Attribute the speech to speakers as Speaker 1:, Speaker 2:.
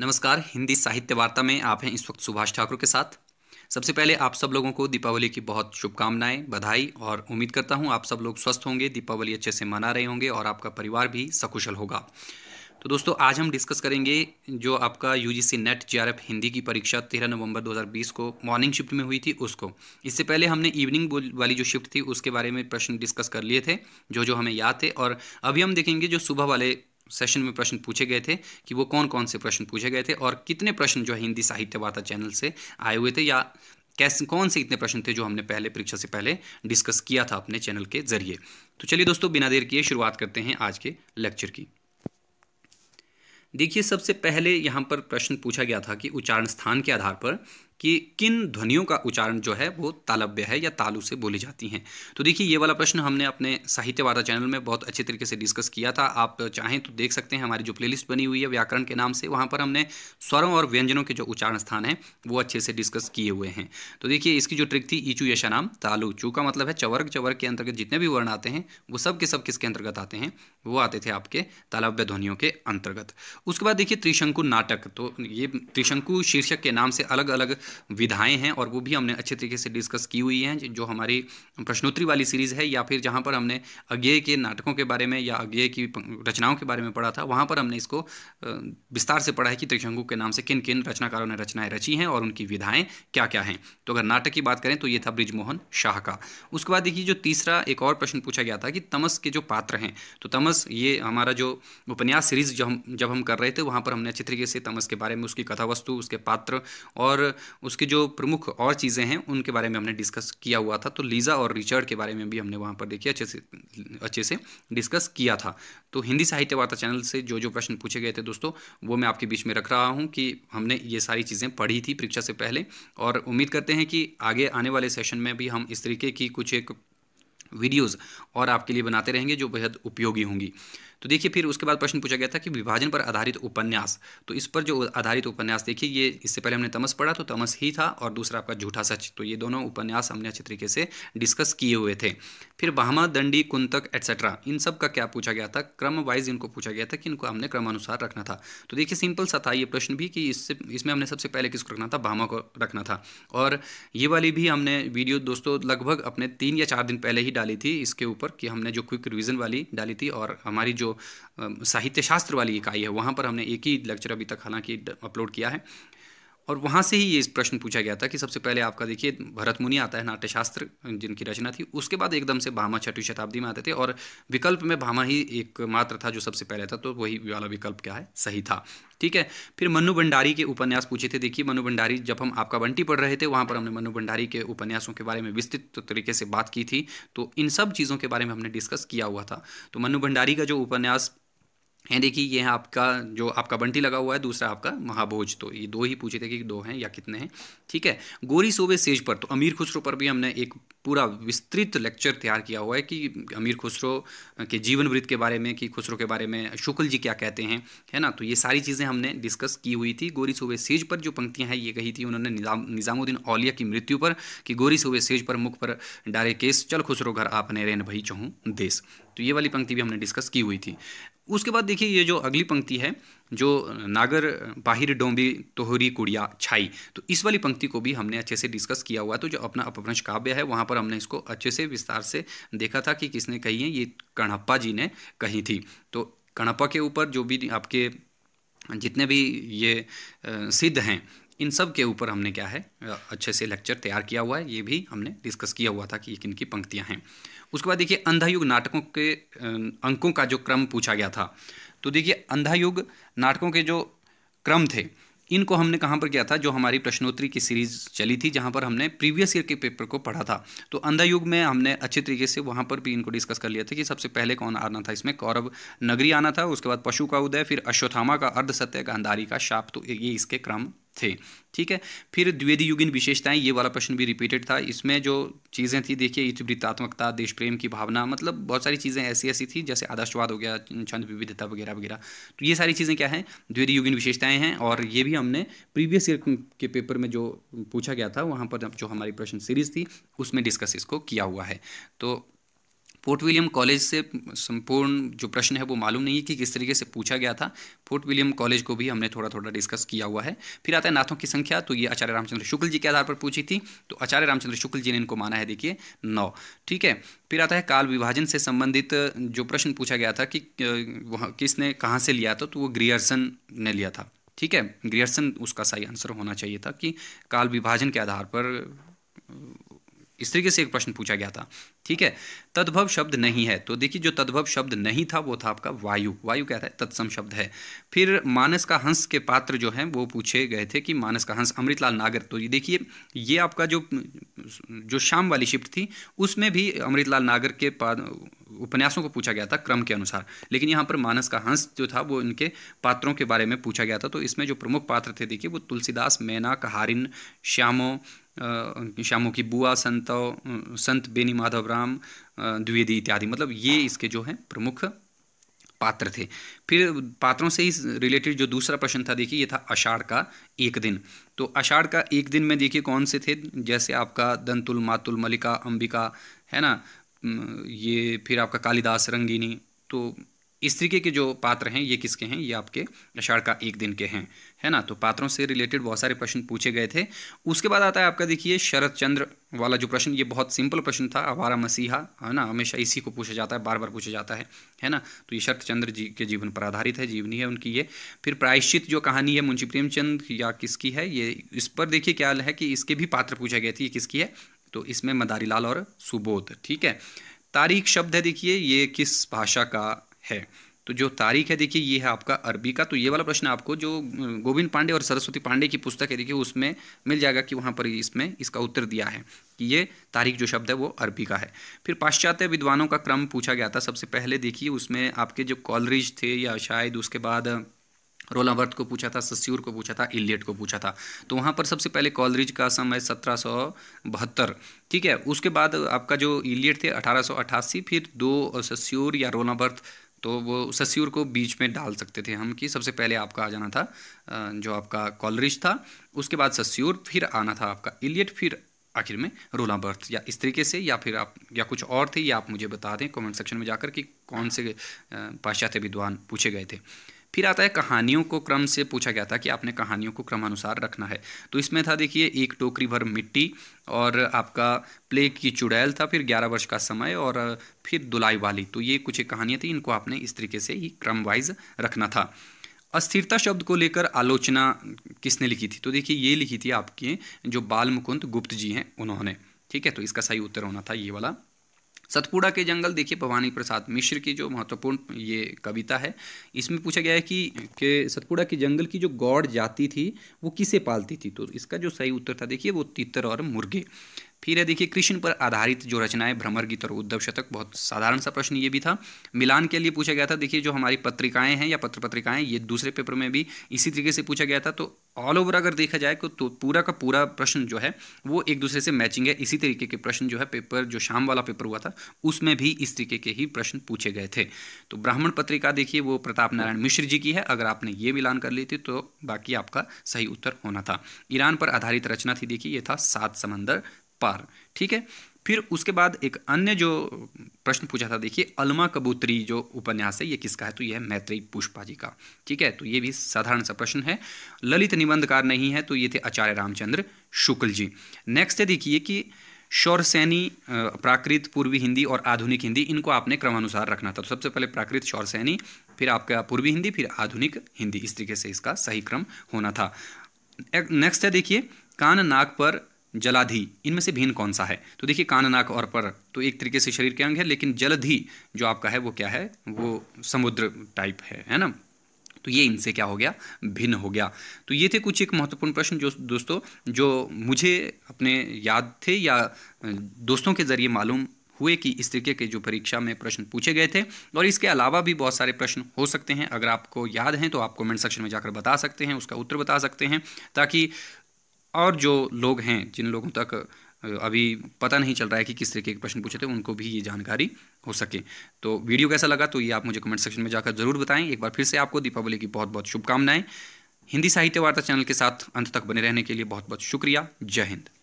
Speaker 1: नमस्कार हिंदी साहित्य वार्ता में आप हैं इस वक्त सुभाष ठाकुर के साथ सबसे पहले आप सब लोगों को दीपावली की बहुत शुभकामनाएं बधाई और उम्मीद करता हूं आप सब लोग स्वस्थ होंगे दीपावली अच्छे से मना रहे होंगे और आपका परिवार भी सकुशल होगा तो दोस्तों आज हम डिस्कस करेंगे जो आपका U G C NET J R F Hindi की परीक्षा तेरह नवंबर 2020 को मॉर्निंग शिफ्ट में हुई थी उसको इससे पहले हमने इवनिंग वाली जो शिफ्ट थी उसके बारे में प्रश्न डिस्कस कर लिए थे जो जो हमें याद थे और अभी हम देखेंगे जो सुबह वाले सेशन में प्रश्न पूछे गए थे कि वो कौन कौन से प्रश्न पूछे गए थे और कितने प्रश्न जो है हिंदी साहित्य वार्ता चैनल से आए हुए थे या कैसे कौन से इतने प्रश्न थे जो हमने पहले परीक्षा से पहले डिस्कस किया था अपने चैनल के जरिए तो चलिए दोस्तों बिना देर किए शुरुआत करते हैं आज के लेक्चर की देखिए सबसे पहले यहाँ पर प्रश्न पूछा गया था कि उच्चारण स्थान के आधार पर कि किन ध्वनियों का उच्चारण जो है वो तालव्य है या तालु से बोली जाती हैं तो देखिए ये वाला प्रश्न हमने अपने साहित्यवादा चैनल में बहुत अच्छे तरीके से डिस्कस किया था आप चाहें तो देख सकते हैं हमारी जो प्लेलिस्ट बनी हुई है व्याकरण के नाम से वहाँ पर हमने स्वरों और व्यंजनों के जो उच्चारण स्थान हैं वो अच्छे से डिस्कस किए हुए हैं तो देखिए इसकी जो ट्रिक थी ईचू यशा नाम तालु चू का मतलब है चवर्ग चवर्ग के अंतर्गत जितने भी वर्ण आते हैं वो सब के सब किसके अंतर्गत आते हैं वो आते थे आपके तालव्य ध्वनियों के अंतर्गत उसके बाद देखिए त्रिशंकु नाटक तो ये त्रिशंकु शीर्षक के नाम से अलग अलग विधाएं हैं और वो भी हमने अच्छे तरीके से डिस्कस की हुई हैं जो हमारी प्रश्नोत्तरी वाली सीरीज़ है या फिर जहाँ पर हमने अज्ञे के नाटकों के बारे में या अज्ञे की रचनाओं के बारे में पढ़ा था वहाँ पर हमने इसको विस्तार से पढ़ा है कि त्रिशंकु के नाम से किन किन रचनाकारों ने रचनाएँ रची हैं और उनकी विधाएँ क्या क्या हैं तो अगर नाटक की बात करें तो ये था ब्रिजमोहन शाह का उसके बाद देखिए जो तीसरा एक और प्रश्न पूछा गया था कि तमस के जो पात्र हैं तो तमस ये हमारा जो उपन्यास सीरीज़ जो हम जब हम कर रहे थे वहाँ पर हमने अच्छे तरीके से तमस के बारे में उसकी कथा वस्तु उसके पात्र और उसके जो प्रमुख और चीज़ें हैं उनके बारे में हमने डिस्कस किया हुआ था तो लीज़ा और रिचर्ड के बारे में भी हमने वहाँ पर देखिए अच्छे से अच्छे से डिस्कस किया था तो हिंदी साहित्य वार्ता चैनल से जो जो प्रश्न पूछे गए थे दोस्तों वो मैं आपके बीच में रख रहा हूँ कि हमने ये सारी चीज़ें पढ़ी थी परीक्षा से पहले और उम्मीद करते हैं कि आगे आने वाले सेशन में भी हम इस तरीके की कुछ एक वीडियोज़ और आपके लिए बनाते रहेंगे जो बेहद उपयोगी होंगी तो देखिए फिर उसके बाद प्रश्न पूछा गया था कि विभाजन पर आधारित उपन्यास तो इस पर जो आधारित उपन्यास देखिए ये इससे पहले हमने तमस पढ़ा तो तमस ही था और दूसरा आपका झूठा सच तो ये दोनों उपन्यास हमने अच्छे तरीके से डिस्कस किए हुए थे फिर बहामा दंडी कुंतक एटसेट्रा इन सब का क्या पूछा गया था क्रम वाइज इनको पूछा गया था कि इनको हमने क्रमानुसार रखना था तो देखिए सिंपल सा था ये प्रश्न भी कि इससे इसमें हमने सबसे पहले किसको रखना था भामा को रखना था और ये वाली भी हमने वीडियो दोस्तों लगभग अपने तीन या चार दिन पहले ही डाली थी इसके ऊपर कि हमने जो क्विक रिविजन वाली डाली थी और हमारी जो साहित्य शास्त्र वाली इकाई है वहाँ पर हमने एक ही लेक्चर अभी तक हालांकि अपलोड किया है और वहाँ से ही ये प्रश्न पूछा गया था कि सबसे पहले आपका देखिए भरत मुनि आता है नाट्यशास्त्र जिनकी रचना थी उसके बाद एकदम से भामा छठी शताब्दी में आते थे और विकल्प में भामा ही एक मात्र था जो सबसे पहले था तो वही वाला विकल्प क्या है सही था ठीक है फिर मनु भंडारी के उपन्यास पूछे थे देखिए मनु भंडारी जब हम आपका बंटी पढ़ रहे थे वहाँ पर हमने मनु भंडारी के उपन्यासों के बारे में विस्तृत तरीके से बात की थी तो इन सब चीज़ों के बारे में हमने डिस्कस किया हुआ था तो मनु भंडारी का जो उपन्यास है देखिए ये है आपका जो आपका बंटी लगा हुआ है दूसरा आपका महाभोज तो ये दो ही पूछे थे कि दो हैं या कितने हैं ठीक है गोरी सोबे सेज पर तो अमीर खुसरो पर भी हमने एक पूरा विस्तृत लेक्चर तैयार किया हुआ है कि अमीर खुसरो के जीवन वृत्त के बारे में कि खुसरो के बारे में शुक्ल जी क्या कहते हैं है ना तो ये सारी चीज़ें हमने डिस्कस की हुई थी गोरी सोबे सेज पर जो पंक्तियाँ हैं ये कही थी उन्होंने निजाम निज़ामुद्दीन औलिया की मृत्यु पर कि गोरी सोबे सेज पर मुख पर डारे केस चल खुसरो घर आपने रेन भई चहूँ देश तो ये वाली पंक्ति भी हमने डिस्कस की हुई थी उसके बाद देखिए देखिए ये जो अगली पंक्ति है जो नागर बाहिर डोंबी तोहरी कुड़िया छाई तो इस वाली पंक्ति को भी हमने अच्छे से डिस्कस किया हुआ तो जो अपना अपभ्रंश काव्य है वहाँ पर हमने इसको अच्छे से विस्तार से देखा था कि किसने कही है ये कणप्पा जी ने कही थी तो कणप्पा के ऊपर जो भी आपके जितने भी ये सिद्ध हैं इन सब के ऊपर हमने क्या है अच्छे से लेक्चर तैयार किया हुआ है ये भी हमने डिस्कस किया हुआ था कि किन की पंक्तियाँ हैं उसके बाद देखिए अंधायुग नाटकों के अंकों का जो क्रम पूछा गया था तो देखिए अंधा युग नाटकों के जो क्रम थे इनको हमने कहाँ पर किया था जो हमारी प्रश्नोत्तरी की सीरीज चली थी जहाँ पर हमने प्रीवियस ईयर के पेपर को पढ़ा था तो अंधा युग में हमने अच्छे तरीके से वहाँ पर भी इनको डिस्कस कर लिया था कि सबसे पहले कौन आना था इसमें कौरव नगरी आना था उसके बाद पशु का उदय फिर अश्वत्थामा का अर्धसत्य गांधारी का शाप तो ये इसके क्रम थे ठीक है फिर द्विवेदी युगिन विशेषताएं ये वाला प्रश्न भी रिपीटेड था इसमें जो चीज़ें थी देखिए इतवृत्तात्मकता देश प्रेम की भावना मतलब बहुत सारी चीज़ें ऐसी ऐसी थी जैसे आदर्शवाद हो गया छंद विविधता वगैरह वगैरह तो ये सारी चीज़ें क्या हैं द्विवेदी युगिन विशेषताएं हैं और ये भी हमने प्रीवियस ईयर के पेपर में जो पूछा गया था वहाँ पर जो हमारी प्रश्न सीरीज़ थी उसमें डिस्कस इसको किया हुआ है तो फोर्ट विलियम कॉलेज से संपूर्ण जो प्रश्न है वो मालूम नहीं है कि किस तरीके से पूछा गया था फोर्ट विलियम कॉलेज को भी हमने थोड़ा थोड़ा डिस्कस किया हुआ है फिर आता है नाथों की संख्या तो ये आचार्य रामचंद्र शुक्ल जी के आधार पर पूछी थी तो आचार्य रामचंद्र शुक्ल जी ने इनको माना है देखिए नौ ठीक है फिर आता है काल विभाजन से संबंधित जो प्रश्न पूछा गया था कि वह किसने कहाँ से लिया था तो वो ग्रियर्सन ने लिया था ठीक है ग्रियर्सन उसका सही आंसर होना चाहिए था कि काल विभाजन के आधार पर इस तरीके से एक प्रश्न पूछा गया था ठीक है तद्भव शब्द नहीं है तो देखिए जो तद्भव शब्द नहीं था वो था आपका वायु वायु क्या था तत्सम शब्द है फिर मानस का हंस के पात्र जो हैं वो पूछे गए थे कि मानस का हंस अमृतलाल नागर तो ये देखिए ये आपका जो जो शाम वाली शिफ्ट थी उसमें भी अमृतलाल नागर के उपन्यासों को पूछा गया था क्रम के अनुसार लेकिन यहाँ पर मानस का हंस जो था वो इनके पात्रों के बारे में पूछा गया था तो इसमें जो प्रमुख पात्र थे देखिए वो तुलसीदास मैना कहारिन श्यामो श्यामों की बुआ संत संत बेनी माधव राम द्विवेदी इत्यादि मतलब ये इसके जो हैं प्रमुख पात्र थे फिर पात्रों से ही रिलेटेड जो दूसरा प्रश्न था देखिए ये था अषाढ़ का एक दिन तो अषाढ़ का एक दिन में देखिए कौन से थे जैसे आपका दंतुल मातुल मलिका अंबिका है ना ये फिर आपका कालिदास रंगिनी तो इस तरीके के जो पात्र हैं ये किसके हैं ये आपके अषाढ़ का एक दिन के हैं है ना तो पात्रों से रिलेटेड बहुत सारे प्रश्न पूछे गए थे उसके बाद आता है आपका देखिए शरद चंद्र वाला जो प्रश्न ये बहुत सिंपल प्रश्न था अवारा मसीहा है ना हमेशा इसी को पूछा जाता है बार बार पूछा जाता है है ना तो ये शरद चंद्र जी के जीवन पर आधारित है जीवनी है उनकी ये फिर प्रायश्चित जो कहानी है मुंशी प्रेमचंद या किसकी है ये इस पर देखिए क्या है कि इसके भी पात्र पूछे गए थे ये किसकी है तो इसमें लाल और सुबोध ठीक है तारीख शब्द है देखिए ये किस भाषा का है तो जो तारीख है देखिए ये है आपका अरबी का तो ये वाला प्रश्न आपको जो गोविंद पांडे और सरस्वती पांडे की पुस्तक है देखिए उसमें मिल जाएगा कि वहाँ पर इसमें इसका उत्तर दिया है कि ये तारीख जो शब्द है वो अरबी का है फिर पाश्चात्य विद्वानों का क्रम पूछा गया था सबसे पहले देखिए उसमें आपके जो कॉलरिज थे या शायद उसके बाद रोलावर्थ को पूछा था सस्यूर को पूछा था इलियट को पूछा था तो वहाँ पर सबसे पहले कॉलरिज का समय सत्रह ठीक है उसके बाद आपका जो इलियट थे अठारह फिर दो सस्यूर या रोलावर्थ तो वो सस्यूर को बीच में डाल सकते थे हम कि सबसे पहले आपका आ जाना था जो आपका कॉलरिज था उसके बाद सस्यूर फिर आना था आपका इलियट फिर आखिर में रोला बर्थ या इस तरीके से या फिर आप या कुछ और थे या आप मुझे बता दें कमेंट सेक्शन में जाकर कि कौन से पाश्चात्य विद्वान पूछे गए थे फिर आता है कहानियों को क्रम से पूछा गया था कि आपने कहानियों को क्रमानुसार रखना है तो इसमें था देखिए एक टोकरी भर मिट्टी और आपका प्ले की चुड़ैल था फिर ग्यारह वर्ष का समय और फिर दुलाई वाली तो ये कुछ एक कहानियाँ थी इनको आपने इस तरीके से ही क्रम वाइज रखना था अस्थिरता शब्द को लेकर आलोचना किसने लिखी थी तो देखिए ये लिखी थी आपके जो बाल मुकुंद गुप्त जी हैं उन्होंने ठीक है तो इसका सही उत्तर होना था ये वाला सतपुड़ा के जंगल देखिए भवानी प्रसाद मिश्र की जो महत्वपूर्ण ये कविता है इसमें पूछा गया है कि के सतपुड़ा के जंगल की जो गौड़ जाति थी वो किसे पालती थी तो इसका जो सही उत्तर था देखिए वो तितर और मुर्गे फिर है देखिए कृष्ण पर आधारित जो रचनाएं भ्रमर गीत और उद्धव शतक बहुत साधारण सा प्रश्न ये भी था मिलान के लिए पूछा गया था देखिए जो हमारी पत्रिकाएं हैं या पत्र पत्रिकाएं ये दूसरे पेपर में भी इसी तरीके से पूछा गया था तो ऑल ओवर अगर देखा जाए तो, तो पूरा का पूरा प्रश्न जो है वो एक दूसरे से मैचिंग है इसी तरीके के प्रश्न जो है पेपर जो शाम वाला पेपर हुआ था उसमें भी इस तरीके के ही प्रश्न पूछे गए थे तो ब्राह्मण पत्रिका देखिए वो प्रताप नारायण मिश्र जी की है अगर आपने ये मिलान कर ली थी तो बाकी आपका सही उत्तर होना था ईरान पर आधारित रचना थी देखिए ये था सात समंदर पार ठीक है फिर उसके बाद एक अन्य जो प्रश्न पूछा था देखिए अलमा कबूतरी जो उपन्यास है ये किसका है तो यह है मैत्री पुष्पा जी का ठीक है तो ये भी साधारण सा प्रश्न है ललित निबंधकार नहीं है तो ये थे आचार्य रामचंद्र शुक्ल जी नेक्स्ट है देखिए कि शौरसैनी प्राकृत पूर्वी हिंदी और आधुनिक हिंदी इनको आपने क्रमानुसार रखना था तो सबसे पहले प्राकृत शौरसैनी फिर आपका पूर्वी हिंदी फिर आधुनिक हिंदी इस तरीके से इसका सही क्रम होना था नेक्स्ट है देखिए कान नाक पर जलाधि इनमें से भिन्न कौन सा है तो देखिए कान नाक और पर तो एक तरीके से शरीर के अंग है लेकिन जलधि जो आपका है वो क्या है वो समुद्र टाइप है है ना तो ये इनसे क्या हो गया भिन्न हो गया तो ये थे कुछ एक महत्वपूर्ण प्रश्न जो दोस्तों जो मुझे अपने याद थे या दोस्तों के ज़रिए मालूम हुए कि इस तरीके के जो परीक्षा में प्रश्न पूछे गए थे और इसके अलावा भी बहुत सारे प्रश्न हो सकते हैं अगर आपको याद हैं तो आप कमेंट सेक्शन में जाकर बता सकते हैं उसका उत्तर बता सकते हैं ताकि और जो लोग हैं जिन लोगों तक अभी पता नहीं चल रहा है कि किस तरीके के प्रश्न पूछे थे उनको भी ये जानकारी हो सके तो वीडियो कैसा लगा तो ये आप मुझे कमेंट सेक्शन में जाकर ज़रूर बताएं एक बार फिर से आपको दीपावली की बहुत बहुत शुभकामनाएं हिंदी साहित्य वार्ता चैनल के साथ अंत तक बने रहने के लिए बहुत बहुत शुक्रिया जय हिंद